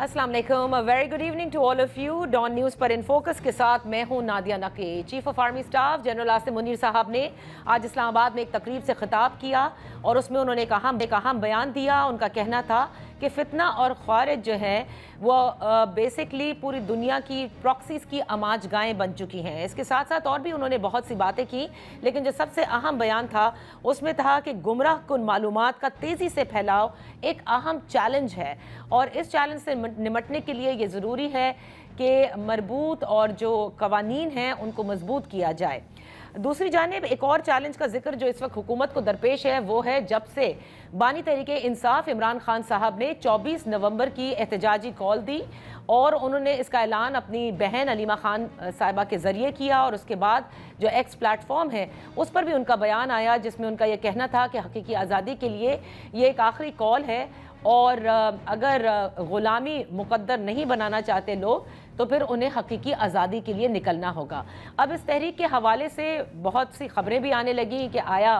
Aslam very good evening to all of you Dawn News पर in focus के साथ मैं हूं नादिया नके chief of army staff general Asim Munir साहब ने आज इस्लामाबाद में एक तकरीब से खिताब किया और उसमें उन्होंने कहा कहा बयान दिया उनका कहना था कि फितना और ख्वारिज जो है वो बेसिकली पूरी दुनिया की प्रॉक्सीज की अमाज गायें बन चुकी हैं इसके साथ साथ और भी उन्होंने बहुत सी बातें की लेकिन जो सबसे अहम बयान था उसमें था कि गुमराह कन मालूम का तेज़ी से फैलाव एक अहम चैलेंज है और इस चैलेंज से निमटने के लिए ये ज़रूरी है कि मरबूत और जो कवानीन हैं उनको मजबूत किया जाए दूसरी जानब एक और चैलेंज का जिक्र जो इस वक्त हुकूमत को दरपेश है वो है जब से बानी तरीके इंसाफ इमरान खान साहब ने 24 नवंबर की एहतजाजी कॉल दी और उन्होंने इसका ऐलान अपनी बहन अलीमा खान साहिबा के ज़रिए किया और उसके बाद जो एक्स प्लेटफॉर्म है उस पर भी उनका बयान आया जिसमें उनका यह कहना था कि हकीकी आज़ादी के लिए ये एक आखिरी कॉल है और अगर ग़ुलामी मुकद्दर नहीं बनाना चाहते लोग तो फिर उन्हें हकीकी आज़ादी के लिए निकलना होगा अब इस तहरीक के हवाले से बहुत सी खबरें भी आने लगी कि आया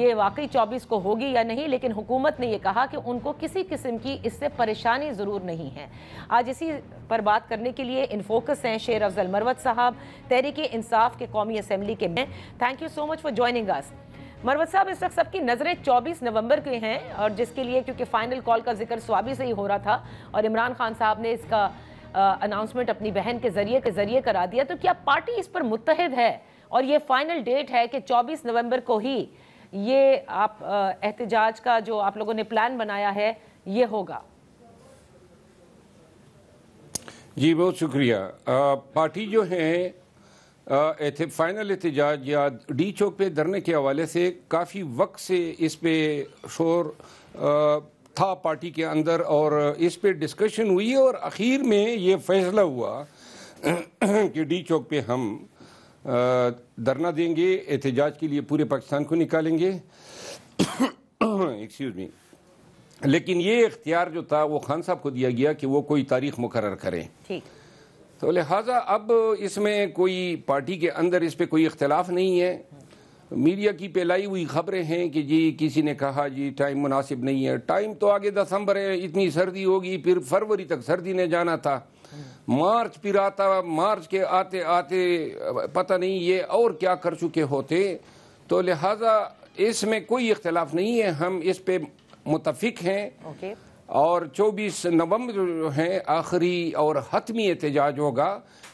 ये वाकई चौबीस को होगी या नहीं लेकिन हुकूमत ने यह कहा कि उनको किसी किस्म की इससे परेशानी ज़रूर नहीं है आज इसी पर बात करने के लिए इनफोकस हैं शेर अफजल मरवत साहब तहरीक इंसाफ के कौमी असम्बली के में thank you so much for joining us Marwat साहब इस वक्त सबकी नज़रें 24 नवंबर के हैं और जिसके लिए क्योंकि फ़ाइनल कॉल का जिक्र स्वाबी से ही हो रहा था और इमरान खान साहब ने इसका अनाउंसमेंट अपनी बहन के जरिए के जरिए करा दिया तो क्या पार्टी इस पर मुतहद है और ये फाइनल डेट है कि 24 नवंबर को ही ये आप एहतजाज का जो आप लोगों ने प्लान बनाया है ये होगा जी बहुत शुक्रिया आ, पार्टी जो है एथे, फाइनल एहतजाज या डी चौक पे धरने के हवाले से काफ़ी वक्त से इस पे शोर आ, था पार्टी के अंदर और इस पे डिस्कशन हुई और आखिर में ये फैसला हुआ कि डी चौक पे हम धरना देंगे एहतजाज के लिए पूरे पाकिस्तान को निकालेंगे एक्सक्यूज मी लेकिन ये इख्तियार जो था वो खान साहब को दिया गया कि वो कोई तारीख मुकर करें तो लिहाजा अब इसमें कोई पार्टी के अंदर इस पर कोई इख्तलाफ नहीं है मीडिया की पेलाई हुई खबरें हैं कि जी किसी ने कहा जी टाइम मुनासिब नहीं है टाइम तो आगे दिसंबर है इतनी सर्दी होगी फिर फरवरी तक सर्दी ने जाना था मार्च फिर आता मार्च के आते आते पता नहीं ये और क्या कर चुके होते तो लिहाजा इसमें कोई इख्तलाफ नहीं है हम इस पे मुतफिक हैं okay. और 24 नवंबर जो है आखिरी और हतमी एहतजाज होगा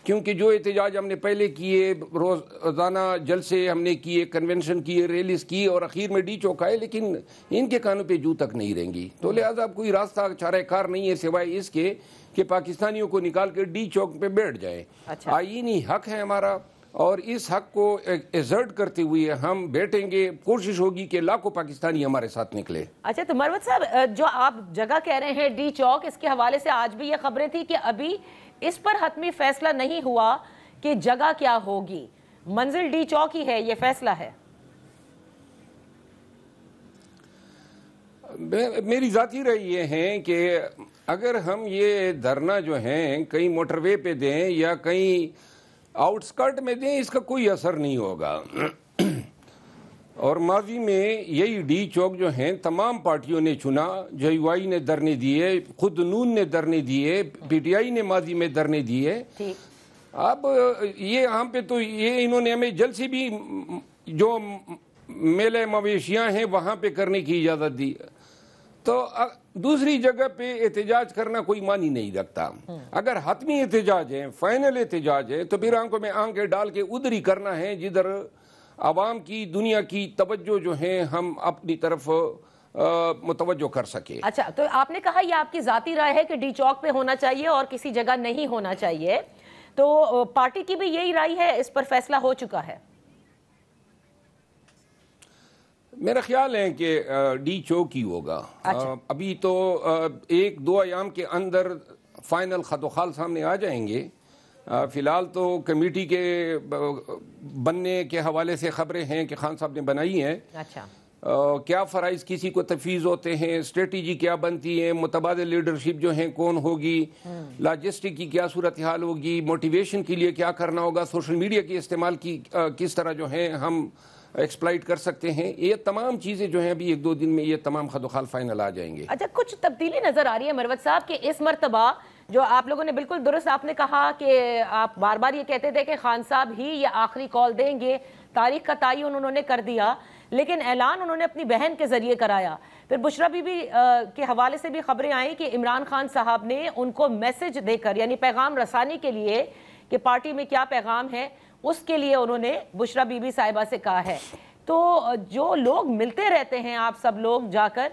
क्योंकि जो एहतजाज हमने पहले किए रोज़ाना जलसे हमने किए कन्वेंशन किए रैलीस की और अखीर में डी है लेकिन इनके कानों पे जू तक नहीं रहेंगी तो लिहाजा अब कोई रास्ता चाराकार नहीं है सिवाय इसके कि पाकिस्तानियों को निकाल के डी चौक पे बैठ जाए अच्छा। आईनी हक है हमारा और इस हक को एजर्ट करते हुए हम बैठेंगे कोशिश होगी कि लाखों पाकिस्तानी हमारे साथ निकले अच्छा तो मरवत साहब जो आप जगह कह रहे हैं डी चौक इसके हवाले से आज भी ये खबरें थी कि अभी इस पर हतमी फैसला नहीं हुआ कि जगह क्या होगी मंजिल डी चौक ही है ये फैसला है मेरी जाती राय ये है कि अगर हम ये धरना जो है कहीं मोटरवे पे दें या कहीं आउटस्कर्ट में दें इसका कोई असर नहीं होगा और माजी में यही डी चौक जो हैं तमाम पार्टियों ने चुना जो यू आई ने धरने दिए खुद नून ने धरने दिए पी टी आई ने माजी में धरने दिए अब ये यहाँ पे तो ये इन्होंने हमें जल से भी जो मेले मवेशियाँ हैं वहाँ पे करने की इजाज़त दी तो दूसरी जगह पे एहतजाज करना कोई मानी नहीं रखता अगर हतमी एहतजाज है फाइनल एहतजाज है तो फिर आंखों में आंखें डाल के उधर ही करना है जिधर आवाम की दुनिया की तवज्जो जो है हम अपनी तरफ मुतवजो कर सके अच्छा तो आपने कहा यह आपकी जाती राय है कि डी चौक पे होना चाहिए और किसी जगह नहीं होना चाहिए तो पार्टी की भी यही राय है इस पर फैसला हो चुका है मेरा ख्याल है कि डी चौक ही होगा अच्छा। अभी तो एक दो आयाम के अंदर फाइनल खतोखाल सामने आ जाएंगे फ़िलहाल तो कमेटी के बनने के हवाले से खबरें हैं कि खान साहब ने बनाई हैं अच्छा क्या फ़राइज़ किसी को तफीज़ होते हैं स्ट्रेटी क्या बनती है मुतबाद लीडरशिप जो है कौन होगी लॉजिस्टिक हम्म। की क्या सूरत हाल होगी मोटिवेशन के लिए क्या करना होगा सोशल मीडिया के इस्तेमाल की किस तरह जो है हम एक्सप्लाइट कर सकते हैं ये तमाम चीज़ें जो हैं अभी एक दो दिन में ये तमाम खदोखाल फाइनल आ जाएंगे अच्छा कुछ तब्दीली नज़र आ रही है मरवत साहब कि इस मरतबा जो आप लोगों ने बिल्कुल दुरुस्त आपने कहा कि आप बार बार ये कहते थे कि खान साहब ही ये आखिरी कॉल देंगे तारीख का तय उन्होंने कर दिया लेकिन ऐलान उन्होंने अपनी बहन के ज़रिए कराया फिर बुशरा बीबी के हवाले से भी खबरें आई कि इमरान खान साहब ने उनको मैसेज देकर यानी पैगाम रसानी के लिए कि पार्टी में क्या पैगाम है उसके लिए उन्होंने बुशरा बीबी साहिबा से कहा है तो जो लोग मिलते रहते हैं आप सब लोग जाकर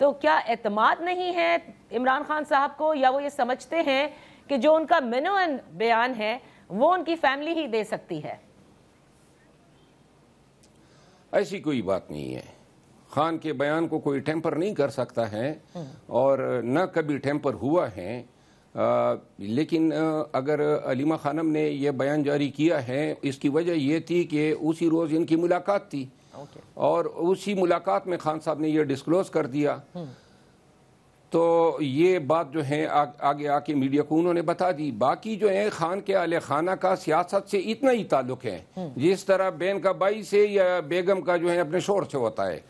तो क्या एतमाद नहीं है इमरान खान साहब को या वो ये समझते हैं कि जो उनका मेनुअन बयान है वो उनकी फैमिली ही दे सकती है ऐसी कोई बात नहीं है खान के बयान को कोई टेम्पर नहीं कर सकता है हम्म। और न कभी टेम्पर हुआ है आ, लेकिन अगर अलीमा खानम ने यह बयान जारी किया है इसकी वजह यह थी कि उसी रोज़ इनकी मुलाकात थी okay. और उसी मुलाकात में खान साहब ने यह डिस्क्लोज कर दिया हम्म। तो ये बात जो है आ, आगे आके मीडिया को उन्होंने बता दी बाकी जो है खान के आले खाना का सियासत से इतना ही ताल्लुक है हम्म। जिस तरह बेन का बाई से या बेगम का जो है अपने शोर से होता है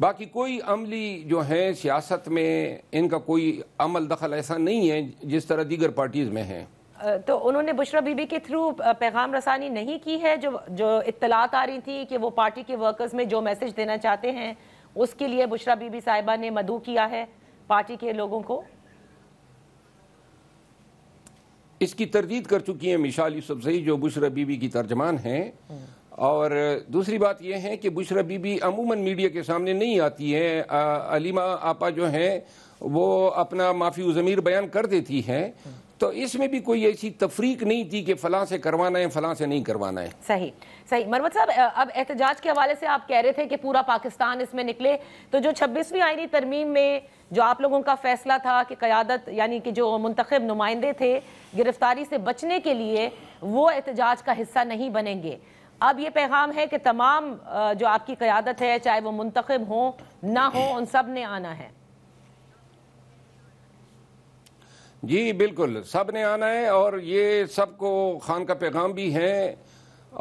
बाकी कोई अमली जो हैं सियासत में इनका कोई अमल दखल ऐसा नहीं है जिस तरह दीगर पार्टीज़ में हैं तो उन्होंने बुशरा बीबी के थ्रू पैगाम रसानी नहीं की है जो जो इतलात आ रही थी कि वो पार्टी के वर्कर्स में जो मैसेज देना चाहते हैं उसके लिए बुशरा बीबी साहिबा ने मधु किया है पार्टी के लोगों को इसकी तरदीद कर चुकी है मिशाल सबसे जो बुशरा बीबी की तर्जमान हैं हम्म। और दूसरी बात यह है कि बुशरा बीबी अमूमन मीडिया के सामने नहीं आती हैं अलीमा आपा जो हैं वो अपना माफी ज़मीर बयान कर देती हैं तो इसमें भी कोई ऐसी तफरीक नहीं थी कि फलां से करवाना है फलां से नहीं करवाना है सही सही मरमत साहब अब एहतजाज के हवाले से आप कह रहे थे कि पूरा पाकिस्तान इसमें निकले तो जो छब्बीसवीं आयनी तरमीम में जो आप लोगों का फैसला था कि क़्यादत यानी कि जो मुंतखब नुमाइंदे थे गिरफ्तारी से बचने के लिए वो एहतजाज का हिस्सा नहीं बनेंगे अब ये पैगाम है कि तमाम जो आपकी क़्यादत है चाहे वो मुंतखब हो ना हो उन सब ने आना है जी बिल्कुल सब ने आना है और ये सबको खान का पैगाम भी है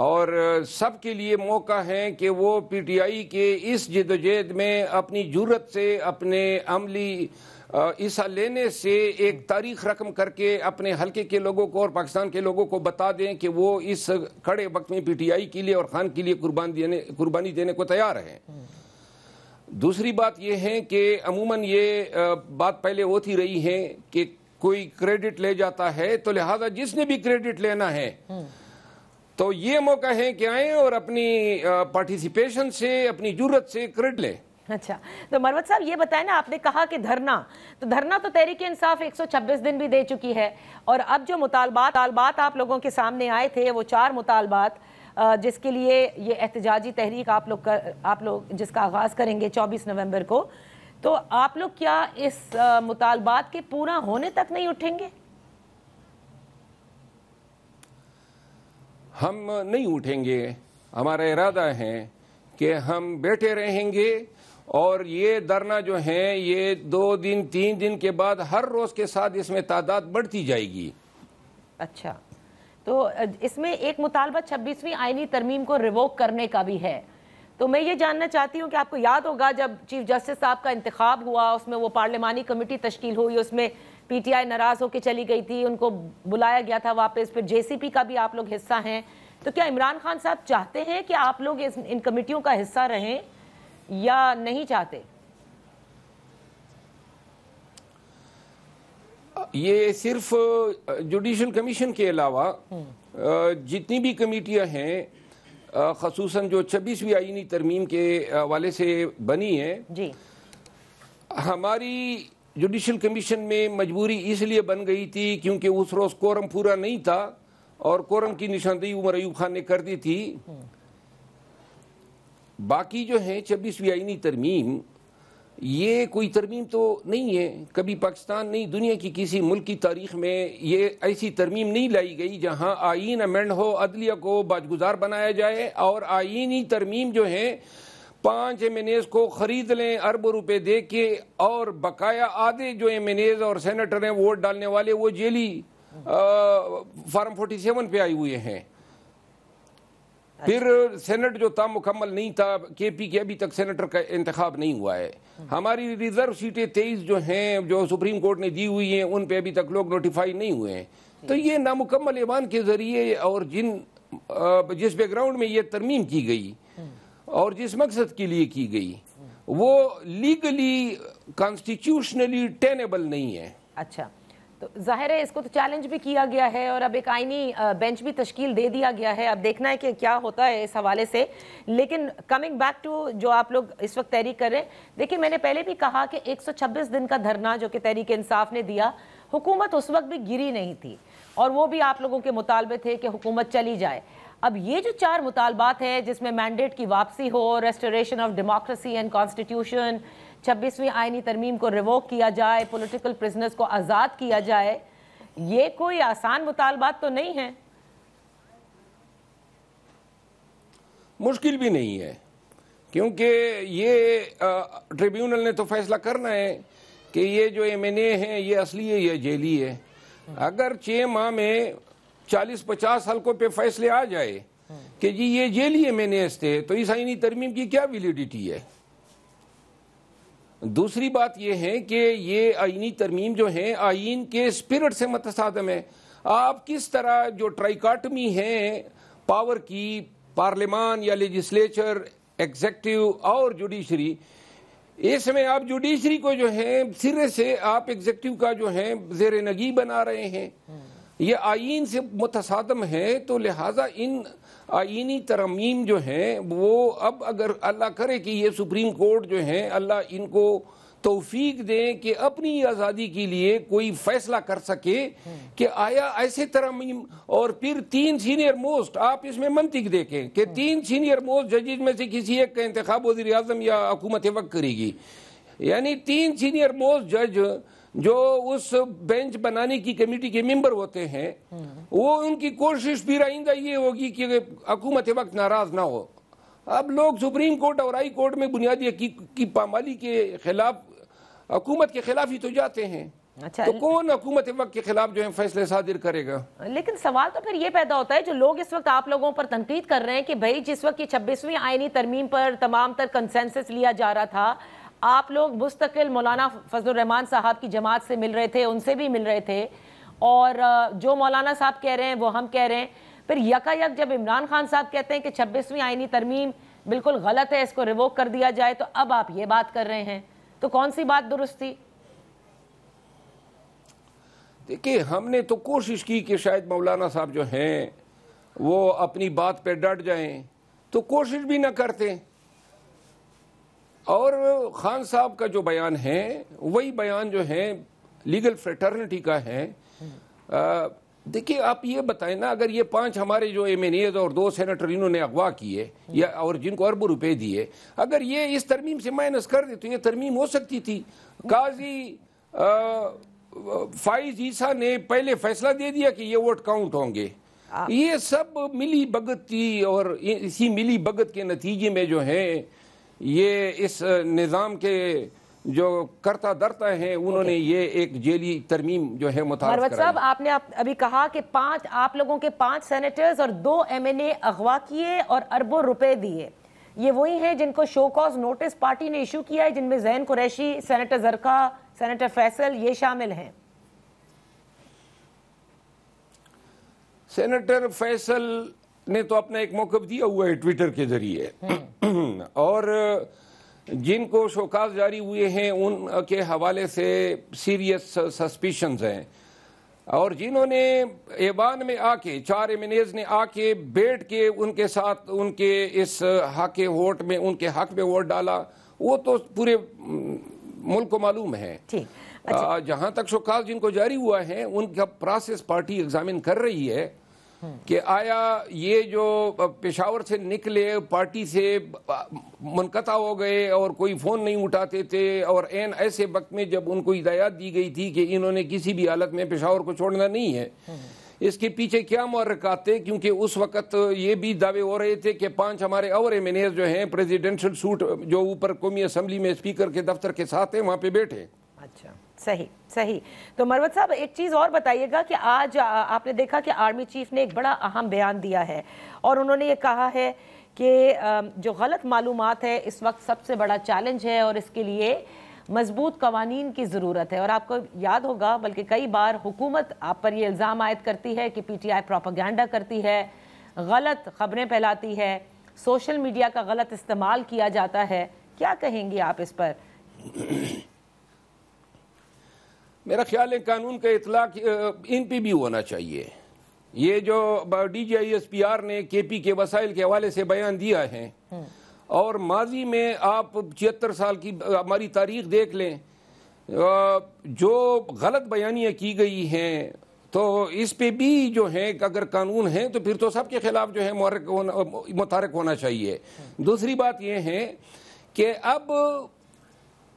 और सब के लिए मौका है कि वो पीटीआई के इस जदोजहद में अपनी जरूरत से अपने अमली हिस्सा लेने से एक तारीख रकम करके अपने हल्के के लोगों को और पाकिस्तान के लोगों को बता दें कि वो इस कड़े वक्त में पीटीआई के लिए और खान के लिए कुर्बान देने कुर्बानी देने को तैयार हैं दूसरी बात यह है कि अमूमन ये बात पहले होती रही है कि कोई क्रेडिट ले जाता है तो लिहाजा जिसने भी क्रेडिट लेना है तो ये मौका है कि आए और अपनी पार्टिसिपेशन से अपनी जरूरत से क्रेडिट लें अच्छा तो मरवत साहब ये बताया ना आपने कहा कि धरना तो धरना तो तहरीक इंसाफ 126 दिन भी दे चुकी है और अब जो मुतालबात मुतालबात आप लोगों के सामने आए थे वो चार मुतालबात जिसके लिए ये एहतजाजी तहरीक आप लोग कर आप लोग जिसका आगाज़ करेंगे 24 नवंबर को तो आप लोग क्या इस मुतालबात के पूरा होने तक नहीं उठेंगे हम नहीं उठेंगे हमारा इरादा है कि हम बैठे रहेंगे और ये धरना जो है ये दो दिन तीन दिन के बाद हर रोज के साथ इसमें तादाद बढ़ती जाएगी अच्छा तो इसमें एक मुतालबा छब्बीसवीं आइनी तरमीम को रिवोक करने का भी है तो मैं ये जानना चाहती हूँ कि आपको याद होगा जब चीफ जस्टिस साहब का इंतखब हुआ उसमें वो पार्लियामानी कमेटी तश्कील हुई उसमें पीटीआई नाराज़ होकर चली गई थी उनको बुलाया गया था वापस फिर जेसीपी का भी आप लोग हिस्सा हैं तो क्या इमरान खान साहब चाहते हैं कि आप लोग इस इन कमेटियों का हिस्सा रहें या नहीं चाहते ये सिर्फ जुडिशल कमीशन के अलावा हम्म। जितनी भी कमेटियां हैं खसूस जो छब्बीसवीं आईनी तरमीम के हवाले से बनी है हमारी जुडिशल कमीशन में मजबूरी इसलिए बन गई थी क्योंकि उस रोज़ कोरम पूरा नहीं था और कोरम की निशानदेही उमर अयूब खान ने कर दी थी हम्म। बाकी जो है छब्बीसवीं आइनी तरमीम ये कोई तरमीम तो नहीं है कभी पाकिस्तान नहीं दुनिया की किसी मुल्क की तारीख में ये ऐसी तरमीम नहीं लाई गई जहाँ आइन अमेंड हो अदलिया को बाजगुजार बनाया जाए और आइनी तरमीम जो है पाँच एम एन एज को ख़रीद लें अरबों रुपए दे के और बकाया आधे जो एम एन एज और सेनेटर हैं वोट डालने वाले वो जेली फार्म फोर्टी सेवन पे आए हुए हैं फिर अच्छा। सेनेट जो था मुकम्मल नहीं था के पी के अभी तक सेनेटर का इंतखब नहीं हुआ है हम्म। हमारी रिजर्व सीटें तेईस जो हैं जो सुप्रीम कोर्ट ने दी हुई हैं उन पर अभी तक लोग नोटिफाई नहीं हुए हैं तो ये नामुकम्मल ईवान के ज़रिए और जिन जिस बैकग्राउंड में ये तरमीम की गई हम्म। और जिस मकसद के लिए की गई हम्म। वो लीगली कॉन्स्टिट्यूशनली टेनेबल नहीं है अच्छा तो जाहिर है इसको तो चैलेंज भी किया गया है और अब एक आईनी बेंच भी तश्कील दे दिया गया है अब देखना है कि क्या होता है इस हवाले से लेकिन कमिंग बैक टू जो आप लोग इस वक्त तहरीक कर रहे हैं देखिए मैंने पहले भी कहा कि 126 दिन का धरना जो कि तहरीक इंसाफ ने दिया हुकूमत उस वक्त भी गिरी नहीं थी और वो भी आप लोगों के मुतालबे थे कि हुकूमत चली जाए अब ये जो चार मुतालबात हैं जिसमें मैंडेट की वापसी हो restoration of democracy and constitution छब्बीसवीं आइनी तरमीम को रिवोक किया जाए पोलिटिकल प्रिजनर्स को आज़ाद किया जाए ये कोई आसान मुतालबात तो नहीं है मुश्किल भी नहीं है क्योंकि ये ट्रिब्यूनल ने तो फैसला करना है कि ये जो एम एन ए है ये असली है या जेली है अगर छः माह में चालीस पचास हल्कों पे फैसले आ जाए कि जी ये जेली एम एन एस थे तो इस आइनी तरमीम की क्या वैलिडिटी है दूसरी बात यह है कि ये आइनी तरमीम जो है आइन के स्पिरिट से मतसादम है आप किस तरह जो ट्राइकाटमी है पावर की पार्लियामान या लेजिस्लेचर एग्जेक्टिव और जुडिशरी इसमें आप जुडिशरी को जो है सिरे से आप एग्जेक्टिव का जो है जेर नगी बना रहे हैं ये आइन से मतसादम है तो लिहाजा इन आइनी तरमीम जो हैं वो अब अगर अल्लाह करे कि ये सुप्रीम कोर्ट जो हैं अल्लाह इनको तोफीक दें कि अपनी आज़ादी के लिए कोई फैसला कर सके कि आया ऐसे तरमीम और फिर तीन सीनियर मोस्ट आप इसमें मंतिक देखें कि तीन सीनियर मोस्ट जजेज में से किसी एक का इंतखब वजी अजम या हकूमत वक्त करेगी यानी तीन सीनियर मोस्ट जज जो उस बेंच बनाने की कमेटी के मेंबर होते हैं वो उनकी कोशिश भी आइंदा ये होगी कि हकूमत वक्त नाराज ना हो अब लोग सुप्रीम कोर्ट और हाई कोर्ट में बुनियादी की, की पामाली के खिलाफ हकूमत के खिलाफ ही तो जाते हैं अच्छा तो कौन हुकूमत वक्त के खिलाफ जो है फैसले सादिर करेगा लेकिन सवाल तो फिर ये पैदा होता है जो लोग इस वक्त आप लोगों पर तनकीद कर रहे हैं कि भाई जिस वक्त ये छब्बीसवीं आयनी तरमीम पर तमाम तर कंसेंसस लिया जा रहा था आप लोग मुस्तकिल मौलाना फजलरहमान साहब की जमात से मिल रहे थे उनसे भी मिल रहे थे और जो मौलाना साहब कह रहे हैं वो हम कह रहे हैं फिर यकायक जब इमरान खान साहब कहते हैं कि छब्बीसवीं आइनी तरमीम बिल्कुल गलत है इसको रिवोक कर दिया जाए तो अब आप ये बात कर रहे हैं तो कौन सी बात दुरुस्त थी देखिए हमने तो कोशिश की कि शायद मौलाना साहब जो हैं वो अपनी बात पे डट जाएं तो कोशिश भी ना करते और खान साहब का जो बयान है वही बयान जो है लीगल फ्रेटर्निटी का है देखिए आप ये बताएं ना अगर ये पांच हमारे जो एम एन और दो सेनेटर इन्होंने अगवा किए या और जिनको अरबों रुपए दिए अगर ये इस तरमीम से माइनस कर दे तो ये तरमीम हो सकती थी काजी फाइज ईसा ने पहले फैसला दे दिया कि ये वोट काउंट होंगे ये सब मिली भगत थी और इसी मिली भगत के नतीजे में जो है ये इस निज़ाम के जो करता दरता है उन्होंने ये एक जेली तरमीम जो है साहब आपने आप अभी कहा कि पांच आप लोगों के पांच सेनेटर्स और दो एमएनए अगवा किए और अरबों रुपए दिए ये वही हैं जिनको शो कॉज नोटिस पार्टी ने इशू किया है जिनमें जैन कुरैशी सेनेटर जरका सेनेटर फैसल ये शामिल हैं सेनेटर फैसल ने तो अपना एक मौकफ दिया हुआ है ट्विटर के जरिए हम्म। और जिनको शोकाज जारी हुए हैं उन के हवाले से सीरियस सस्पिशंस हैं और जिन्होंने ऐबान में आके चार एमिनेज ने आके बैठ के उनके साथ उनके इस हक वोट में उनके हक में वोट डाला वो तो पूरे मुल्क को मालूम है अच्छा। जहां तक शोकाज जिनको जारी हुआ है उनका प्रोसेस पार्टी एग्जामिन कर रही है कि आया ये जो पेशावर से निकले पार्टी से मुनकता हो गए और कोई फ़ोन नहीं उठाते थे और एन ऐसे वक्त में जब उनको हिदायत दी गई थी कि इन्होंने किसी भी हालत में पेशावर को छोड़ना नहीं है इसके पीछे क्या मरकत थे क्योंकि उस वक्त ये भी दावे हो रहे थे कि पांच हमारे और एम जो हैं प्रेसिडेंशियल सूट जो ऊपर कौमी असम्बली में स्पीकर के दफ्तर के साथ हैं वहाँ पे बैठे अच्छा सही सही तो मरवत साहब एक चीज़ और बताइएगा कि आज आपने देखा कि आर्मी चीफ ने एक बड़ा अहम बयान दिया है और उन्होंने ये कहा है कि जो गलत मालूम है इस वक्त सबसे बड़ा चैलेंज है और इसके लिए मजबूत कवानीन की ज़रूरत है और आपको याद होगा बल्कि कई बार हुकूमत आप पर यह इल्ज़ाम आयद करती है कि पी टी आई प्रोपागेंडा करती है गलत खबरें फैलाती है सोशल मीडिया का गलत इस्तेमाल किया जाता है क्या कहेंगे आप इस पर मेरा ख्याल है कानून का इतलाक इन पे भी होना चाहिए ये जो D G I S P R ने के पी के वसाइल के हवाले से बयान दिया है हम्म। और माजी में आप छिहत्तर साल की हमारी तारीख देख लें जो गलत बयानियाँ की गई हैं तो इस पे भी जो है अगर कानून है तो फिर तो सबके खिलाफ जो है मुतारक होना होना चाहिए हम्म। दूसरी बात यह है कि अब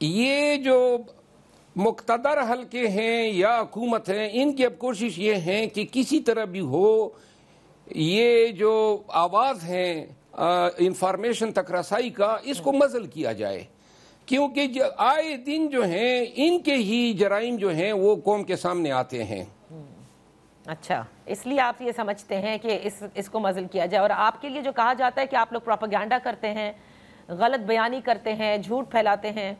ये जो मुख्तर हल्के हैं या हुकूमत हैं इनकी अब कोशिश ये है कि किसी तरह भी हो ये जो आवाज़ हैं इंफॉर्मेशन तक रसाई का इसको मजल किया जाए क्योंकि आए दिन जो हैं इनके ही जराइम जो हैं वो कौम के सामने आते हैं हम्म। अच्छा इसलिए आप ये समझते हैं कि इस इसको मजल किया जाए और आपके लिए जो कहा जाता है कि आप लोग प्रोपागेंडा करते हैं गलत बयानी करते हैं झूठ फैलाते हैं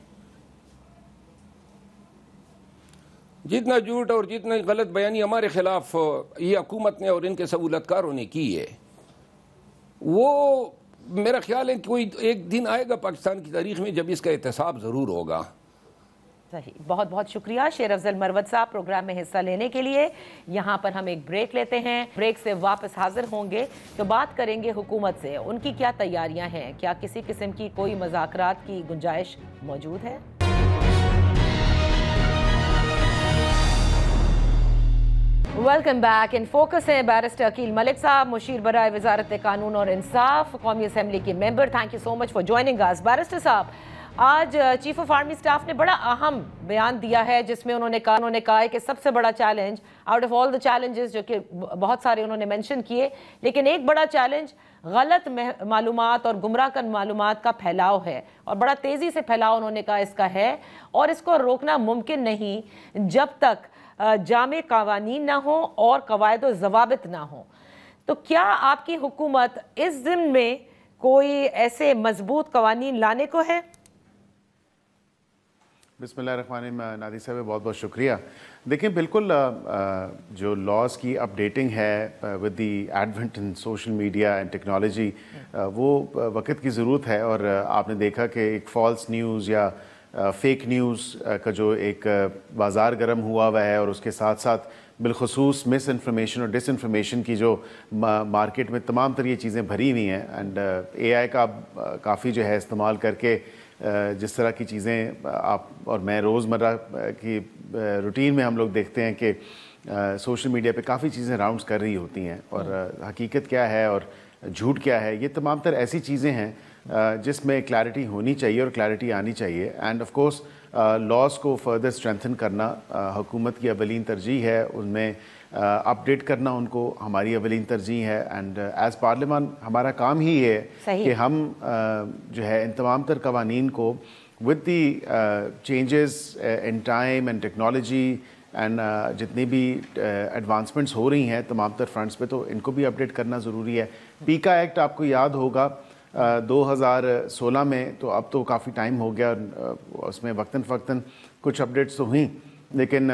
जितना झूठ और जितना गलत बयानी हमारे खिलाफ ये हकूमत ने और इनके सहूलतकारों ने की है वो मेरा ख्याल है कोई एक दिन आएगा पाकिस्तान की तारीख में जब इसका एहतसाब ज़रूर होगा सही बहुत बहुत शुक्रिया शेर अफजल मरवत साहब प्रोग्राम में हिस्सा लेने के लिए यहाँ पर हम एक ब्रेक लेते हैं ब्रेक से वापस हाजिर होंगे तो बात करेंगे हुकूमत से उनकी क्या तैयारियाँ हैं क्या किसी किस्म की कोई मजाक की गुंजाइश मौजूद है वेलकम बैक इन फोकस हैं बैरिस्टर अकील मलिक साहब मुशीर बरए वजारत कानून और इंसाफ कौमी असम्बली के member thank you so much for joining आज बैरिस्टर साहब आज चीफ ऑफ आर्मी स्टाफ ने बड़ा अहम बयान दिया है जिसमें उन्होंने कहा उन्होंने कहा कि सबसे बड़ा challenge out of all the challenges जो कि बहुत सारे उन्होंने मेंशन किए लेकिन एक बड़ा चैलेंज गलत मालूम और गुमराह कन मालूम का फैलाव है और बड़ा तेज़ी से फैलाव उन्होंने कहा इसका है और इसको रोकना मुमकिन नहीं जब तक जाम कवानी ना हों और कवायद जवाबित ना हों तो क्या आपकी हुकूमत इस दिन में कोई ऐसे मजबूत कवानी लाने को है बिस्मिल नादी साहब बहुत बहुत शुक्रिया देखिए बिल्कुल जो लॉज की अपडेटिंग है with the advent in social media and technology वो वक्त की ज़रूरत है और आपने देखा कि एक फॉल्स न्यूज़ या फेक न्यूज़ का जो एक बाज़ार गर्म हुआ हुआ है और उसके साथ साथ बिलखसूस मिस इन्फॉर्मेशन और डिस इन्फॉर्मेशन की जो मार्केट में तमाम तरह ये चीज़ें भरी हुई हैं एंड ए आई का काफ़ी जो है इस्तेमाल करके जिस तरह की चीज़ें आप और मैं रोज़मर्रा की रूटीन में हम लोग देखते हैं कि सोशल मीडिया पे काफ़ी चीज़ें राउंड्स कर रही होती हैं और हकीकत क्या है और झूठ क्या है ये तमाम तर ऐसी चीज़ें हैं Uh, जिसमें क्लैरिटी होनी चाहिए और क्लैरिटी आनी चाहिए एंड ऑफ कोर्स लॉज को फर्दर स्ट्रेंथन करना uh, हुकूमत की अवलिन तरजीह है उनमें अपडेट uh, करना उनको हमारी अवलिन तरजीह है एंड एज पार्लियामान हमारा काम ही है कि हम uh, जो है इन तमाम तर कवानी को with the changes in time and technology and जितनी भी एडवांसमेंट्स uh, हो रही हैं तमाम तर फ्रंट्स पे तो इनको भी अपडेट करना ज़रूरी है पीका एक्ट आपको याद होगा 2016 में तो अब तो काफ़ी टाइम हो गया उसमें वक्ता फ़क्ता कुछ अपडेट्स तो हुई लेकिन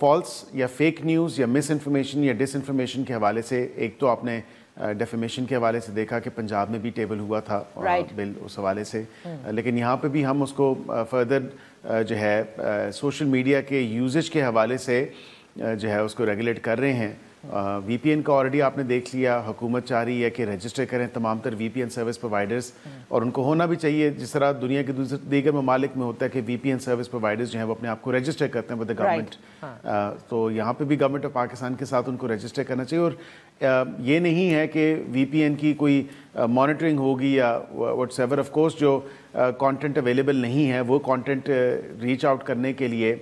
फॉल्स या फेक न्यूज़ या मिस इन्फॉर्मेशन या डिस इन्फॉर्मेशन के हवाले से एक तो आपने डेफिमेशन के हवाले से देखा कि पंजाब में भी टेबल हुआ था right. बिल उस हवाले से hmm. लेकिन यहाँ पे भी हम उसको फर्दर जो है सोशल मीडिया के यूजेज के हवाले से जो है उसको रेगुलेट कर रहे हैं वी पी एन का ऑलरेडी आपने देख लिया हुकूमत चाह रही है कि रजिस्टर करें तमाम तर V P N service providers और उनको होना भी चाहिए जिस तरह दुनिया के दूसरे दीगर ममालिक में होता है कि V P N service providers जो हैं वो अपने आप को रजिस्टर करते हैं विद द गवर्नमेंट तो यहाँ पे भी गवर्नमेंट ऑफ पाकिस्तान के साथ उनको रजिस्टर करना चाहिए और ये नहीं है कि वी पी एन की कोई मॉनिटरिंग होगी या वट्स एवर ऑफकोर्स जो कंटेंट अवेलेबल नहीं है वो कंटेंट रीच आउट करने के लिए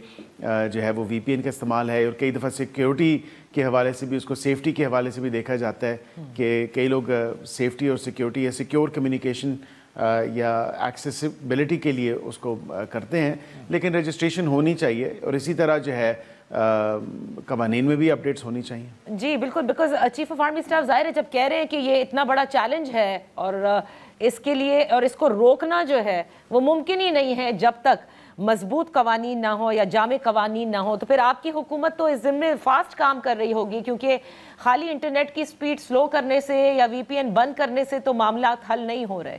जो है वो वी पी एन का इस्तेमाल है और कई दफ़ा सिक्योरिटी के हवाले से भी उसको सेफ्टी के हवाले से भी देखा जाता है हम्म। कि कई लोग सेफ्टी और सिक्योरिटी या सिक्योर कम्युनिकेशन या एक्सेसिबिलिटी के लिए उसको करते हैं हम्म। लेकिन रजिस्ट्रेशन होनी चाहिए और इसी तरह जो है कवानीन में भी अपडेट्स होनी चाहिए जी बिल्कुल because chief of army staff जाहिर है जब कह रहे हैं कि ये इतना बड़ा चैलेंज है और इसके लिए और इसको रोकना जो है वो मुमकिन ही नहीं है जब तक मजबूत कवानी ना हो या जामे कवानी ना हो तो फिर आपकी हुकूमत तो इस ज़िम्मे फास्ट काम कर रही होगी क्योंकि खाली इंटरनेट की स्पीड स्लो करने से या वी पी एन बंद करने से तो मामला हल नहीं हो रहे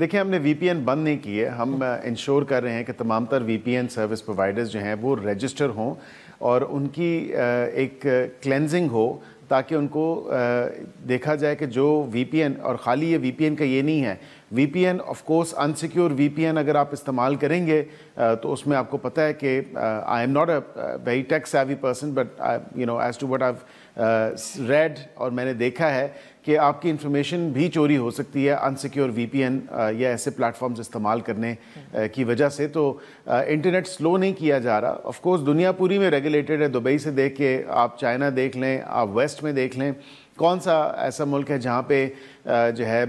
देखिए हमने वी बंद नहीं किए हम हम्म। इंश्योर कर रहे हैं कि तमाम तर वी सर्विस प्रोवाइडर्स जो हैं वो रजिस्टर हों और उनकी एक क्लेंजिंग हो ताकि उनको देखा जाए कि जो वी और ख़ाली ये वी का ये नहीं है V P N of course unsecure V P N अगर आप इस्तेमाल करेंगे तो उसमें आपको पता है कि I am not a very tech savvy person but you know as to what I read और मैंने देखा है कि आपकी इन्फॉर्मेशन भी चोरी हो सकती है अनसिक्योर वी पी एन या ऐसे प्लेटफॉर्म्स इस्तेमाल करने की वजह से तो इंटरनेट स्लो नहीं किया जा रहा ऑफकोर्स दुनिया पूरी में रेगुलेटेड है दुबई से देख के आप चाइना देख लें आप वेस्ट में देख लें कौन सा ऐसा मुल्क है जहाँ पे जो है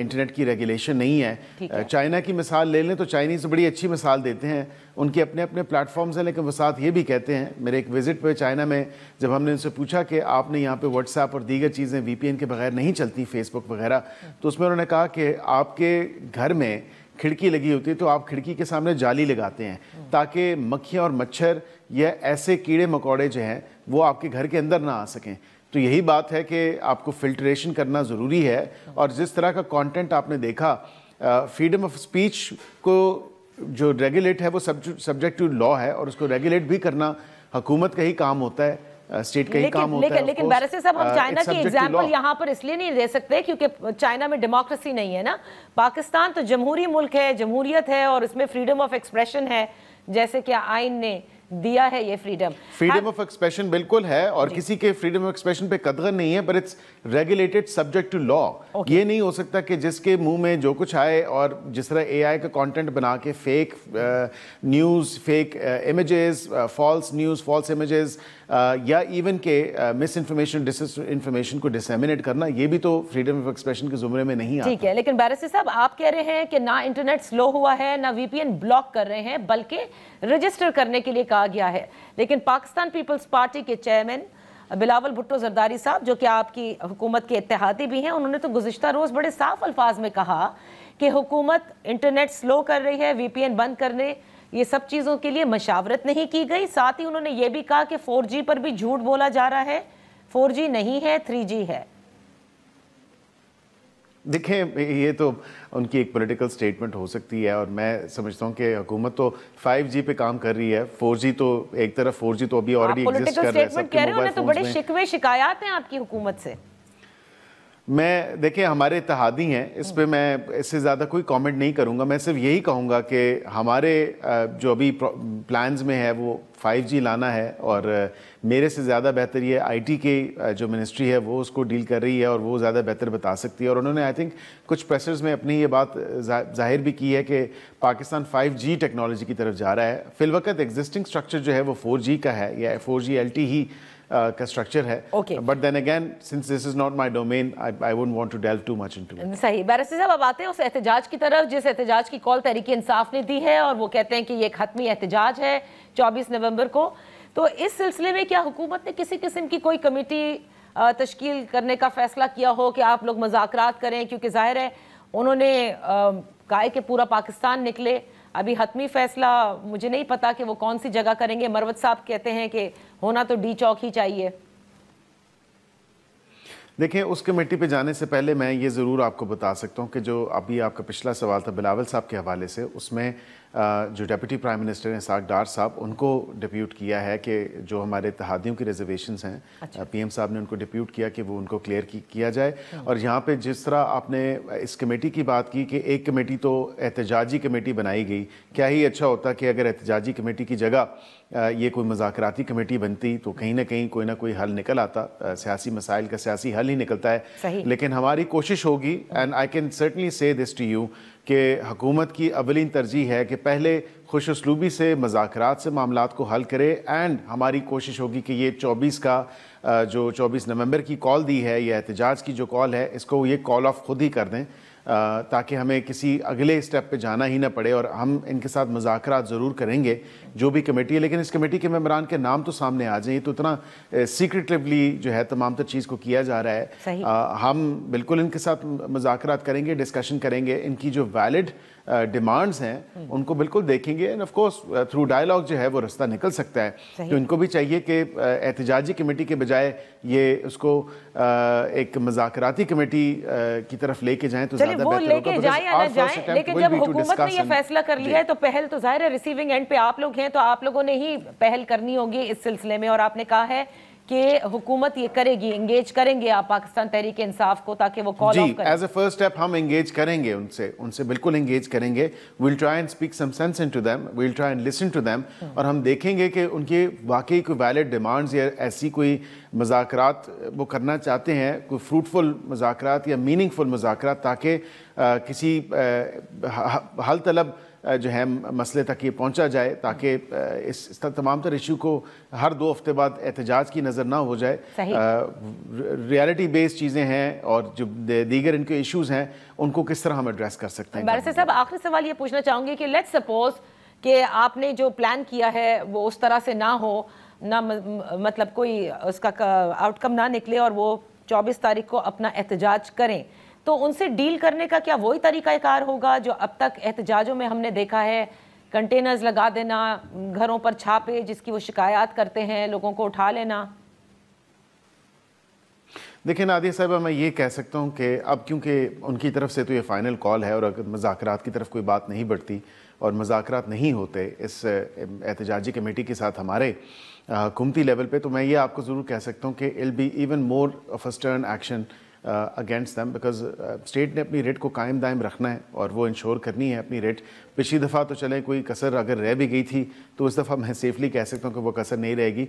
इंटरनेट की रेगुलेशन नहीं है, है। चाइना की मिसाल ले लें तो चाइनीज़ तो बड़ी अच्छी मिसाल देते हैं उनके अपने अपने प्लेटफॉर्म्स हैं लेकिन वो साथ ये भी कहते हैं मेरे एक विज़िट पे चाइना में जब हमने उनसे पूछा कि आपने यहाँ पे व्हाट्सएप और दीगर चीज़ें वी के बगैर नहीं चलती फेसबुक वगैरह तो उसमें उन्होंने कहा कि आपके घर में खिड़की लगी होती है तो आप खिड़की के सामने जाली लगाते हैं ताकि मक्खियाँ और मच्छर या ऐसे कीड़े मकोड़े जो हैं वो आपके घर के अंदर ना आ सकें तो यही बात है कि आपको फिल्ट्रेशन करना ज़रूरी है और जिस तरह का कंटेंट आपने देखा फ्रीडम ऑफ स्पीच को जो रेगुलेट है वो सब्जेक्ट टू लॉ है और उसको रेगुलेट भी करना हकूमत का ही काम होता है स्टेट का ही काम होता लेकिन, है लेकिन बैरिस्टर सब हम चाइना की एग्जाम्पल यहाँ पर इसलिए नहीं दे सकते क्योंकि चाइना में डेमोक्रेसी नहीं है ना पाकिस्तान तो जमहूरी मुल्क है जमहूरियत है और इसमें फ्रीडम ऑफ एक्सप्रेशन है जैसे कि आइन ने दिया है ये फ्रीडम फ्रीडम ऑफ एक्सप्रेशन बिल्कुल है और किसी के फ्रीडम ऑफ एक्सप्रेशन पे कदर नहीं है पर it's regulated subject to law ये नहीं हो सकता कि जिसके मुंह में जो कुछ आए और जिस तरह एआई का कंटेंट बना के fake news fake images false news false images या इवन के मिस इन्फॉर्मेशन डिस इन्फॉर्मेशन को डिसमिनेट करना ये भी तो फ्रीडम ऑफ एक्सप्रेशन के जुमरे में नहीं ठीक है लेकिन बैरसी साहब आप कह रहे हैं कि ना इंटरनेट स्लो हुआ है ना वीपीएन ब्लॉक कर रहे हैं बल्कि रजिस्टर करने के लिए कहा गया है लेकिन पाकिस्तान पीपल्स पार्टी के चेयरमैन बिलावल भुट्टो जरदारी साहब जो कि आपकी हुकूमत के इतिहादी भी हैं उन्होंने तो गुजशत रोज़ बड़े साफ अल्फाज में कहा कि हुकूमत इंटरनेट स्लो कर रही है वीपीएन बंद करने ये सब चीज़ों के लिए मशावरत नहीं की गई साथ ही उन्होंने ये भी कहा कि जी पर भी झूठ बोला जा रहा है जी नहीं है जी है देखें ये तो उनकी एक पॉलिटिकल स्टेटमेंट हो सकती है और मैं समझता हूँ कि हुकूमत तो 5G पे काम कर रही है 4G तो एक तरफ 4G तो अभी ऑलरेडी एग्जिस्ट कर रहा है तो बड़े शिकवे शिकायत हैं आपकी हुकूमत से मैं देखिए हमारे इतिहादी हैं इस पर हम्म। मैं इससे ज़्यादा कोई कमेंट नहीं करूँगा मैं सिर्फ यही कहूँगा कि हमारे जो अभी प्लान्स में है वो 5G लाना है और मेरे से ज़्यादा बेहतर ये आईटी के जो मिनिस्ट्री है वो उसको डील कर रही है और वो ज़्यादा बेहतर बता सकती है और उन्होंने आई थिंक कुछ प्रेसर्स में अपनी ये बात जाहिर भी की है कि पाकिस्तान 5G टेक्नोलॉजी की तरफ जा रहा है फिलवकत एग्जिस्टिंग स्ट्रक्चर जो है वो 4G का है या 4G LTE का स्ट्रक्चर है but then again since this is not my domain I would want to delve too much into सही बैरिस्टर साहब अब आते हैं उस एहतजाज की तरफ जिस एहतजाज की कॉल तहरीक इंसाफ ने दी है और वो कहते हैं कि ये खत्मी एहतजाज है चौबीस नवंबर को तो इस सिलसिले में क्या हुकूमत ने किसी किस्म की कोई कमेटी तश्कील करने का फैसला किया हो कि आप लोग मजाक करें क्योंकि जाहिर है उन्होंने कहा कि पूरा पाकिस्तान निकले अभी हतमी फैसला मुझे नहीं पता कि वो कौन सी जगह करेंगे मरवत साहब कहते हैं कि होना तो डी चौक ही चाहिए देखिए उस कमेटी पे जाने से पहले मैं ये ज़रूर आपको बता सकता हूँ कि जो अभी आपका पिछला सवाल था बिलावल साहब के हवाले से उसमें जो डिप्टी प्राइम मिनिस्टर हैं साग डार साहब उनको डिप्यूट किया है कि जो हमारे इतिहादियों की रिजर्वेशन हैं अच्छा। पीएम साहब ने उनको डिप्यूट किया कि वो उनको क्लियर की, किया जाए हम्म। और यहाँ पे जिस तरह आपने इस कमेटी की बात की कि एक कमेटी तो एहतजाजी कमेटी बनाई गई क्या ही अच्छा होता कि अगर एहतजाजी कमेटी की जगह ये कोई मज़ाकती कमेटी बनती तो कहीं ना कहीं कोई ना कोई हल निकल आता सियासी मसाइल का सियासी हल ही निकलता है लेकिन हमारी कोशिश होगी and I can certainly say this to you कि हकूमत की अवलिन तरजीह है कि पहले खुश उसलूबी से मजाकर से मामला को हल करे एंड हमारी कोशिश होगी कि ये चौबीस का जो चौबीस नवंबर की कॉल दी है या एहतजाज की जो कॉल है इसको ये कॉल ऑफ खुद ही कर दें ताकि हमें किसी अगले स्टेप पे जाना ही ना पड़े और हम इनके साथ मुजाकर ज़रूर करेंगे जो भी कमेटी है लेकिन इस कमेटी के मेम्बरान के नाम तो सामने आ जाए तो इतना सीक्रेटिवली जो है तमाम तर चीज़ को किया जा रहा है आ, हम बिल्कुल इनके साथ मुजाकर करेंगे डिस्कशन करेंगे इनकी जो वैलिड डिमांड्स हैं उनको बिल्कुल देखेंगे and of course through dialogue जो है वो रास्ता निकल सकता है तो इनको भी चाहिए कि एहतजाजी कमेटी के बजाय ये उसको एक मजाकती कमेटी की तरफ लेके जाए तो ज़्यादा बेहतर लेकिन जब हुकूमत ने ये फैसला कर लिया है तो पहल तो जाहिर है रिसीविंग एंड पे आप लोग हैं तो आप लोगों ने ही पहल करनी होगी इस सिलसिले में और आपने कहा है कि हुकूमत ये करेगी एंगेज करेंगे आप पाकिस्तान तहरीक इंसाफ को ताकि वो कॉल जी एज ए फर्स्ट स्टेप हम इंगेज करेंगे उनसे उनसे बिल्कुल एंगेज करेंगे will try and speak some sense into them will try and listen to them और हम देखेंगे कि उनके वाकई कोई वैलिड डिमांड्स या ऐसी कोई मजाक वो करना चाहते हैं कोई फ्रूटफुल मजाक या मीनिंगफुल मजाक ताकि किसी हल तलब जो है मसले तक ये पहुंचा जाए ताकि इस तमाम तर इशू को हर दो हफ्ते बाद एहतजाज की नज़र ना हो जाए रियलिटी बेस्ड चीज़ें हैं और जो दीगर इनके इश्यूज हैं उनको किस तरह हम एड्रेस कर सकते हैं बारिस साहब आखिरी सवाल ये पूछना चाहूँगी कि लेट्स सपोज कि आपने जो प्लान किया है वो उस तरह से ना हो ना मतलब कोई उसका आउटकम ना निकले और वो चौबीस तारीख को अपना एहतजाज करें तो उनसे डील करने का क्या वही तरीक़ाकार होगा जो अब तक एहतजाजों में हमने देखा है कंटेनर्स लगा देना घरों पर छापे जिसकी वो शिकायत करते हैं लोगों को उठा लेना देखिए नादिया साहबा मैं ये कह सकता हूँ कि अब क्योंकि उनकी तरफ से तो ये फ़ाइनल कॉल है और अगर मजाकरात की तरफ कोई बात नहीं बढ़ती और मजाकरात नहीं होते इस एहतजाजी कमेटी के साथ हमारे हुकूमती लेवल पे तो मैं ये आपको ज़रूर कह सकता हूँ कि I'll be even more first turn action against them because state ने अपनी रेट को कायम दायम रखना है और वो इंश्योर करनी है अपनी रेट पिछली दफ़ा तो चले कोई कसर अगर रह भी गई थी तो उस दफ़ा मैं सेफली कह सकता हूँ कि वो कसर नहीं रहेगी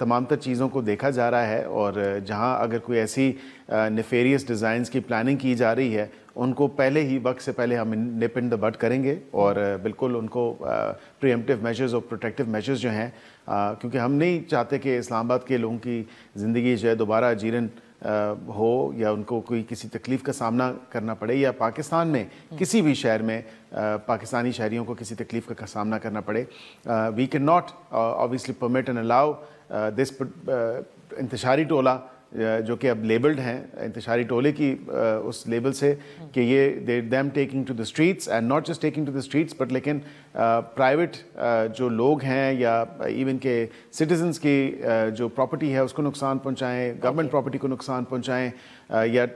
तमाम तर चीज़ों को देखा जा रहा है और जहाँ अगर कोई ऐसी निफेरियस डिज़ाइंस की प्लानिंग की जा रही है उनको पहले ही वक्त से पहले हम निप इन द बट करेंगे और बिल्कुल उनको प्रियमटिव मेजर्स और प्रोटेक्टिव मेजर्स जो हैं क्योंकि हम नहीं चाहते कि इस्लामाबाद के लोगों की ज़िंदगी जो है दोबारा जीरन हो या उनको कोई किसी तकलीफ़ का सामना करना पड़े या पाकिस्तान में हम्म। किसी भी शहर में पाकिस्तानी शहरीों को किसी तकलीफ़ का सामना करना पड़े we can not obviously permit and allow this इंतशारी टोला जो कि अब लेबल्ड हैं इंतशारी टोले की उस लेबल से कि ये they them taking to the streets and not just taking to the streets but लेकिन प्राइवेट जो लोग हैं या इवन के सिटीजन्स की जो प्रॉपर्टी है उसको नुकसान पहुंचाएं गवर्नमेंट प्रॉपर्टी को नुकसान पहुंचाएं या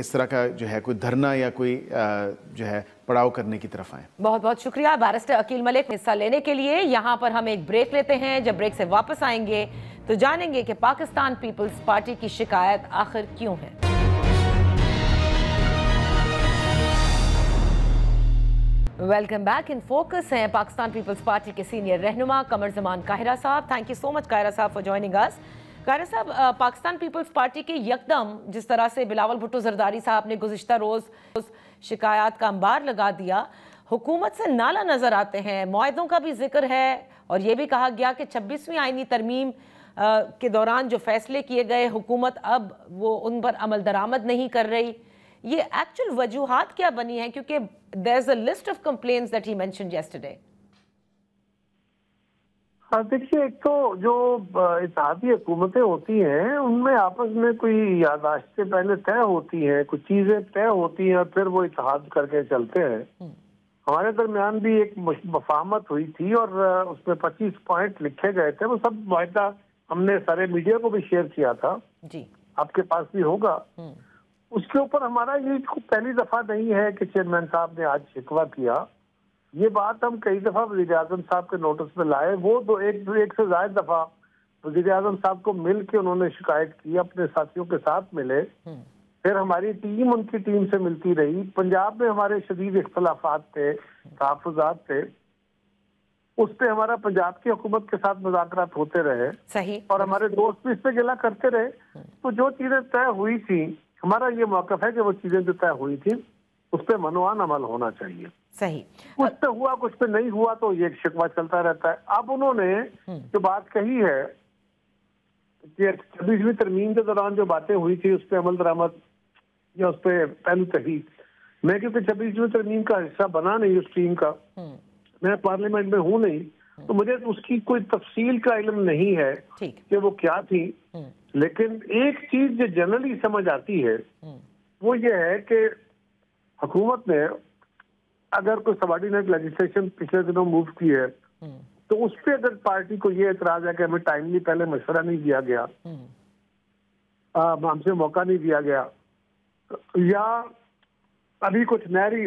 इस तरह का जो है कोई धरना या कोई जो है पड़ाव करने की तरफ आए बहुत बहुत शुक्रिया बैरिस्टर अकील मलिक हिस्सा लेने के लिए यहाँ पर हम एक ब्रेक लेते हैं जब ब्रेक से वापस आएंगे तो जानेंगे कि पाकिस्तान पीपल्स पार्टी की शिकायत आखिर क्यों है वेलकम बैक इन फोकस हैं पाकिस्तान पीपल्स पार्टी के सीनियर रहनुमा कमर जमान काहिरा साहब thank you so much Kaira साहब फॉर ज्वाइनिंग अस काहिरा साहब पाकिस्तान पीपल्स पार्टी के यकदम जिस तरह से बिलावल भुट्टो जरदारी साहब ने गुजशत रोज़ शिकायत का अंबार लगा दिया हुकूमत से नाला नज़र आते हैं माहों का भी जिक्र है और ये भी कहा गया कि छब्बीसवीं आइनी तरमीम के दौरान जो फैसले किए गए हुकूमत अब वो उन पर अमल दरामद नहीं कर रही ये एक्चुअल वजूहत क्या बनी है क्योंकि there is a list of complaint that he mentioned yesterday देखिए एक तो जो इतिहादी हुकूमतें होती हैं उनमें आपस में कोई यादाश्तें पहले तय होती हैं कुछ चीज़ें तय होती हैं और फिर वो इतिहाद करके चलते हैं हम्म। हमारे दरमियान भी एक मफाहमत हुई थी और उसमें 25 पॉइंट लिखे गए थे वो सब माहिदा हमने सारे मीडिया को भी शेयर किया था जी आपके पास भी होगा हम्म। उसके ऊपर हमारा ये पहली दफा नहीं है कि चेयरमैन साहब ने आज शिकवा किया ये बात हम कई दफा वजीर आजम साहब के नोटिस में लाए वो तो एक एक से ज्यादा दफा वजीर आजम साहब को मिल के उन्होंने शिकायत की अपने साथियों के साथ मिले हम्म। फिर हमारी टीम उनकी टीम से मिलती रही पंजाब में हमारे शदीद इख्तलाफात थे तहफात थे उस पर हमारा पंजाब की हुकूमत के साथ मुजाकर होते रहे सही और हमारे दोस्त भी इस पर गिला करते रहे तो जो चीज़ें तय हुई थी हमारा ये मौकफ है कि वो चीज़ें जो तय हुई थी उस पर मनवान अमल होना चाहिए सही कुछ पे तो हुआ कुछ पे नहीं हुआ तो ये शिकवा चलता रहता है अब उन्होंने हम्म। जो बात कही है कि छब्बीसवीं तरमीम के दौरान जो बातें हुई थी उस पर अमल दरामद या उस पर पहलू कही मैं क्योंकि छब्बीसवीं तरमीम का हिस्सा बना नहीं उस टीम का हम्म। मैं पार्लियामेंट में हूँ नहीं तो हम्म। मुझे उसकी कोई तफसील का इलम नहीं है कि वो क्या थी हम्म। लेकिन एक चीज जो जनरली समझ आती है हम्म। वो ये है कि हुकूमत ने अगर कोई सबॉर्डिनेट लेजिस्लेशन पिछले दिनों मूव की है तो उस पर अगर पार्टी को ये एतराज है कि हमें टाइमली पहले मशवरा नहीं दिया गया हमसे मौका नहीं दिया गया या अभी कुछ नहरी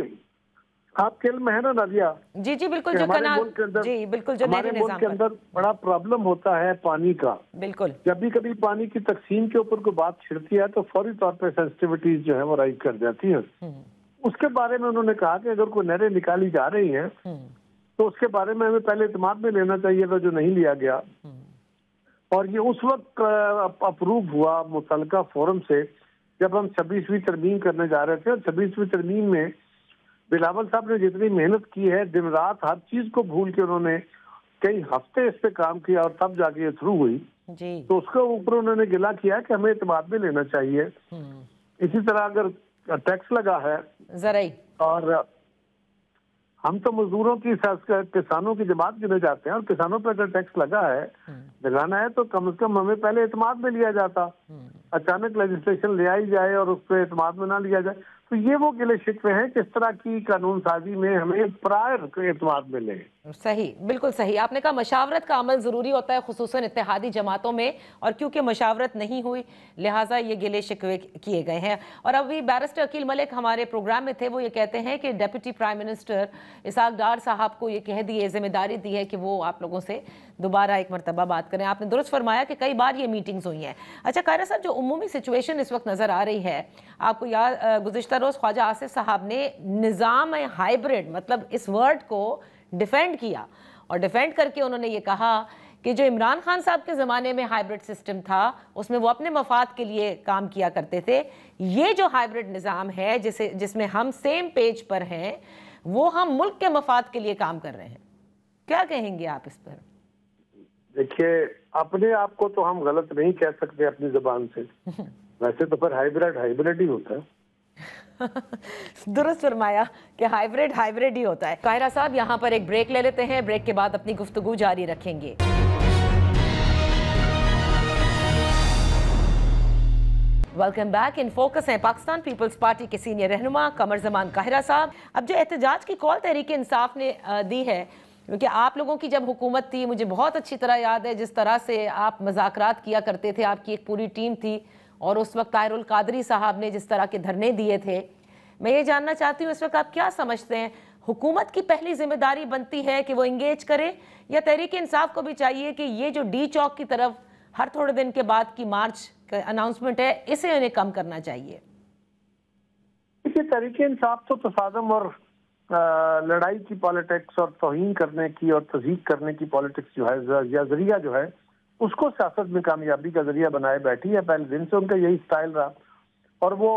आप खेल में है ना नाजिया जी जी बिल्कुल जो कनाल के अंदर जी बिल्कुल जो हमारे मुल्क के अंदर बड़ा प्रॉब्लम होता है पानी का बिल्कुल जब भी कभी पानी की तकसीम के ऊपर कोई बात छिड़ती है तो फौरी तौर पर सेंसिटिविटीज जो है वो राइज कर जाती है हम्म। उसके बारे में उन्होंने कहा कि अगर कोई नहरें निकाली जा रही है हम्म। तो उसके बारे में हमें पहले इतम में लेना चाहिए था जो नहीं लिया गया हम्म। और ये उस वक्त अप्रूव हुआ मुतल फोरम से जब हम छब्बीसवीं तरमीम करने जा रहे थे और छब्बीसवीं तरमीम में बिलावल साहब ने जितनी मेहनत की है दिन रात हर चीज को भूल के उन्होंने कई हफ्ते इस पे काम किया और तब जाके ये थ्रू हुई जी। तो उसके ऊपर उन्होंने गिला किया कि हमें इतमाद में लेना चाहिए हम्म। इसी तरह अगर टैक्स लगा है जराई और हम तो मजदूरों की किसानों की जमात गिने जाते हैं और किसानों पर अगर टैक्स लगा है हम्म। लगाना है तो कम से कम हमें पहले इतमाद में लिया जाता हम्म। अचानक लेजिस्लेशन ले आई जाए और उस पर इतमाद में ना लिया जाए तो ये वो गिले शिकवे हैं किस तरह की कानून साजी में हमें प्रायर एतवाद मिले सही बिल्कुल सही आपने कहा मशावरत का अमल ज़रूरी होता है खसूस इतिहादी जमातों में और क्योंकि मशावरत नहीं हुई लिहाजा ये गिले शिकवे किए गए हैं और अभी बैरिस्टर अकील मलिक हमारे प्रोग्राम में थे वो ये कहते हैं कि deputy prime minister Ishaq Dar साहब को ये कह दिए जिम्मेदारी दी है कि वो आप लोगों से दोबारा एक मरतबा बात करें आपने दुरुस्त फरमाया कि कई बार ये मीटिंग्स हुई हैं अच्छा कायरा साहब जो उमूमी सिचुएशन इस वक्त नज़र आ रही है आपको याद गुजशत रोज़ ख्वाजा आसिफ साहब ने निज़ाम हाइब्रिड मतलब इस वर्ड को डिफेंड किया और डिफेंड करके उन्होंने ये कहा कि जो इमरान खान साहब के ज़माने में हाइब्रिड सिस्टम था उसमें वो अपने मफाद के लिए काम किया करते थे ये जो हाइब्रिड निज़ाम है जिसे जिसमें हम सेम पेज पर हैं वो हम मुल्क के मफाद के लिए काम कर रहे हैं क्या कहेंगे आप इस पर देखिए अपने आप को तो हम गलत नहीं कह सकते अपनी जबान से वैसे तो पर हाइब्रिड हाइब्रिड ही होता है दुरुस्त फरमाया कि हाइब्रिड हाइब्रिड ही होता है कायरा साहब यहाँ पर एक ब्रेक ले लेते हैं ब्रेक के बाद अपनी गुफ्तगु जारी रखेंगे वेलकम बैक इन फोकस हैं पाकिस्तान पीपल्स पार्टी के सीनियर रहनुमा कमर जमान काहिरा साहब अब जो एहतजाज की कॉल तहरीक इंसाफ ने दी है क्योंकि आप लोगों की जब हुकूमत थी मुझे बहुत अच्छी तरह याद है जिस तरह से आप मजाक किया करते थे आपकी एक पूरी टीम थी और उस वक्त तायरुल कादरी साहब ने जिस तरह के धरने दिए थे मैं ये जानना चाहती हूँ इस वक्त आप क्या समझते हैं हुकूमत की पहली जिम्मेदारी बनती है कि वो इंगेज करे या तहरीक इंसाफ को भी चाहिए कि ये जो डी चौक की तरफ हर थोड़े दिन के बाद की मार्च का अनाउंसमेंट है इसे उन्हें कम करना चाहिए देखिए तरीके इंसाफ तो तसादम और आ, लड़ाई की पॉलिटिक्स और तोहन करने की और तजीक करने की पॉलिटिक्स जो है या जरिया जो है उसको सियासत में कामयाबी का जरिया बनाए बैठी है पहले दिन से उनका यही स्टाइल रहा और वो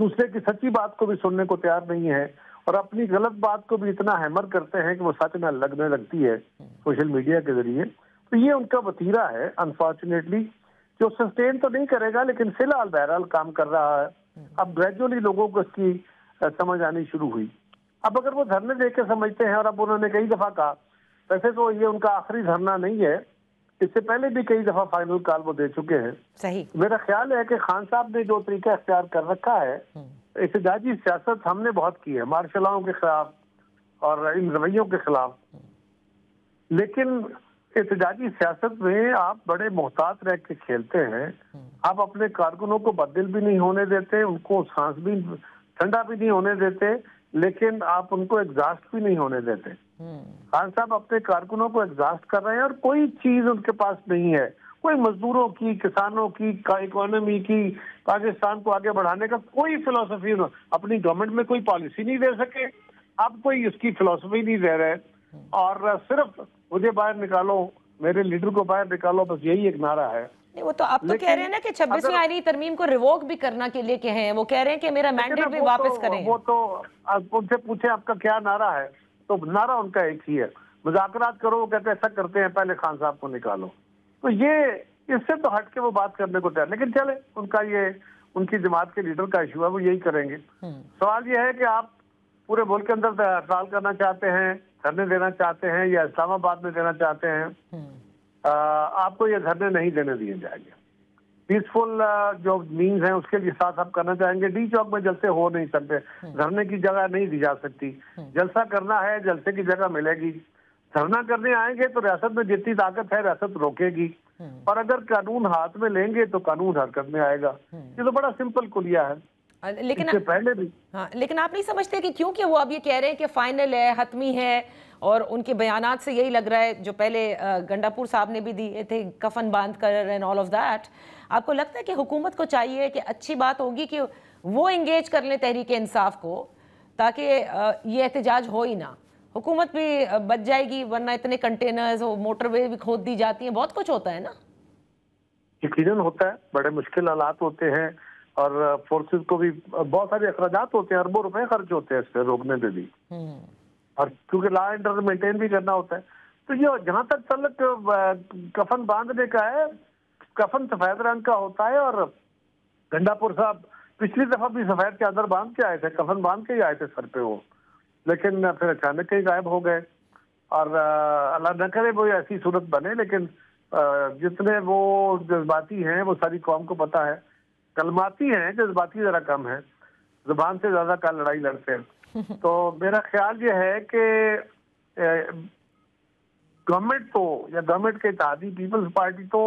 दूसरे की सच्ची बात को भी सुनने को तैयार नहीं है और अपनी गलत बात को भी इतना हैमर करते हैं कि वो सच में लगने लगती है सोशल मीडिया के जरिए तो ये उनका वतीरा है अनफॉर्चुनेटली जो सस्टेन तो नहीं करेगा लेकिन फिलहाल बहरहाल काम कर रहा है अब ग्रेजुअली लोगों को इसकी समझ आनी शुरू हुई अब अगर वो धरने देख के समझते हैं और अब उन्होंने कई दफा कहा वैसे तो ये उनका आखिरी धरना नहीं है इससे पहले भी कई दफा फाइनल कॉल वो दे चुके हैं सही मेरा ख्याल है कि खान साहब ने जो तरीका इख्तियार कर रखा है हम्म। इतजाजी सियासत हमने बहुत की है मार्शलाओं के खिलाफ और इन रवैयों के खिलाफ लेकिन एहतजाजी सियासत में आप बड़े मोहतात रह के खेलते हैं हम्म। आप अपने कारकुनों को बदल भी नहीं होने देते उनको सांस भी ठंडा भी नहीं होने देते लेकिन आप उनको एग्जास्ट भी नहीं होने देते हम्म। खान साहब अपने कारकुनों को एग्जास्ट कर रहे हैं और कोई चीज उनके पास नहीं है कोई मजदूरों की किसानों की इकोनॉमी की पाकिस्तान को आगे बढ़ाने का कोई फिलोसफी अपनी गवर्नमेंट में कोई पॉलिसी नहीं दे सके आप कोई इसकी फिलोसफी नहीं दे रहे हम्म। और सिर्फ मुझे बाहर निकालो मेरे लीडर को बाहर निकालो बस यही एक नारा है नहीं वो तो आप तो कह रहे हैं ना कि छब्बीसवीं आईनी तरमीम को रिवोक भी करना के लिए कहे हैं वो कह रहे हैं कि मेरा मैंडेट भी तो- वापस तो, करें वो तो उनसे पूछे आपका क्या नारा है तो नारा उनका एक ही है मुजाकरात करो वो कहते ऐसा करते हैं पहले खान साहब को निकालो तो ये इससे तो हट के वो बात करने को तैयार लेकिन चले उनका ये उनकी जमात के लीडर का इशू है वो यही करेंगे हम्म। सवाल ये है कि आप पूरे मुल्क के अंदर हड़ताल करना चाहते हैं धरने देना चाहते हैं या इस्लामाबाद में देना चाहते हैं हम्म। आपको ये धरने नहीं देने दिए जाएंगे पीसफुल जो मीन्स हैं उसके लिए साथ आप करना चाहेंगे डी चौक में जलसे हो नहीं सकते हम्म। धरने की जगह नहीं दी जा सकती हम्म। जलसा करना है जलसे की जगह मिलेगी धरना करने आएंगे तो रियासत में जितनी ताकत है रियासत रोकेगी और हम्म। अगर कानून हाथ में लेंगे तो कानून हरकत में आएगा ये तो बड़ा सिंपल कुलिया है लेकिन इससे पहले भी हाँ लेकिन आप नहीं समझते कि क्योंकि वो अब ये कह रहे हैं कि फाइनल है हतमी है और उनके बयान से यही लग रहा है जो पहले गंडापुर साहब ने भी दिए थे कफन बांध कर एंड ऑल ऑफ दैट आपको लगता है कि हुकूमत को चाहिए कि अच्छी बात होगी कि वो इंगेज कर लें तहरीक इंसाफ को ताकि ये एहतजाज हो ही ना हुकूमत भी बच जाएगी वरना इतने कंटेनर्स और मोटरवे भी खोद दी जाती हैं बहुत कुछ होता है ना यकीन होता है बड़े मुश्किल हालात होते हैं और फोर्सेस को भी बहुत सारे अखराज होते हैं अरबों रुपए खर्च होते हैं इससे रोकने पे भी हम्म। और क्योंकि लॉ एंड ऑर्डर मेंटेन भी करना होता है तो ये जहाँ तक तलक कफन बांधने का है कफन सफेद रंग का होता है और गंडापुर साहब पिछली दफा भी सफेद चादर बांध के आए थे कफन बांध के ही आए थे सर पे वो लेकिन फिर अचानक ही गायब हो गए और अल्लाह न करे वो ऐसी सूरत बने लेकिन जितने वो जज्बाती हैं वो सारी कौम को पता है कलमाती हैं जज्बाती ज़रा कम है जुबान से ज़्यादा का लड़ाई लड़ते हैं तो मेरा ख्याल ये है कि गवर्नमेंट तो या गवर्नमेंट के इतिहादी पीपल्स पार्टी तो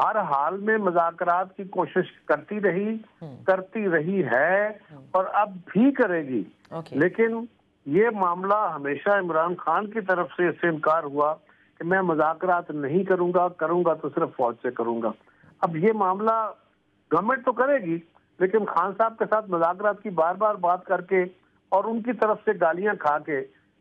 हर हाल में मजाकरात की कोशिश करती रही हम्म। करती रही है हम्म। और अब भी करेगी लेकिन ये मामला हमेशा इमरान खान की तरफ से इससे इनकार हुआ कि मैं मजाकरात नहीं करूंगा करूंगा तो सिर्फ फौज से करूंगा अब ये मामला गवर्नमेंट तो करेगी लेकिन खान साहब के साथ मजाक की बार बार बात करके और उनकी तरफ से गालियां खा के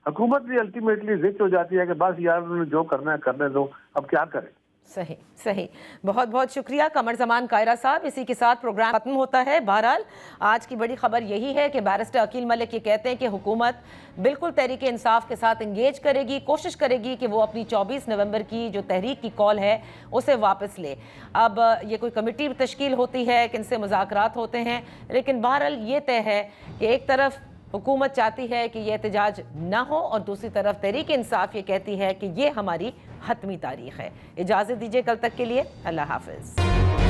हुकूमत भी अल्टीमेटली जिद हो जाती है कि बस यार उन्होंने जो करना है करने दो अब क्या करें सही सही बहुत बहुत शुक्रिया कमर जमान कायरा साहब इसी के साथ प्रोग्राम खत्म होता है बहरहाल आज की बड़ी खबर यही है कि बैरिस्टर अकील मलिक ये कहते हैं कि हुकूमत बिल्कुल तहरीक इंसाफ के साथ इंगेज करेगी कोशिश करेगी कि वो अपनी 24 नवंबर की जो तहरीक की कॉल है उसे वापस ले अब ये कोई कमेटी तश्कील होती है किन से मुजाकर होते हैं लेकिन बहरहाल ये तय है कि एक तरफ हुकूमत चाहती है कि ये एहतजाज ना हो और दूसरी तरफ तहरीक इंसाफ ये कहती है कि ये हमारी हतमी तारीख है इजाज़त दीजिए कल तक के लिए अल्लाह हाफिज़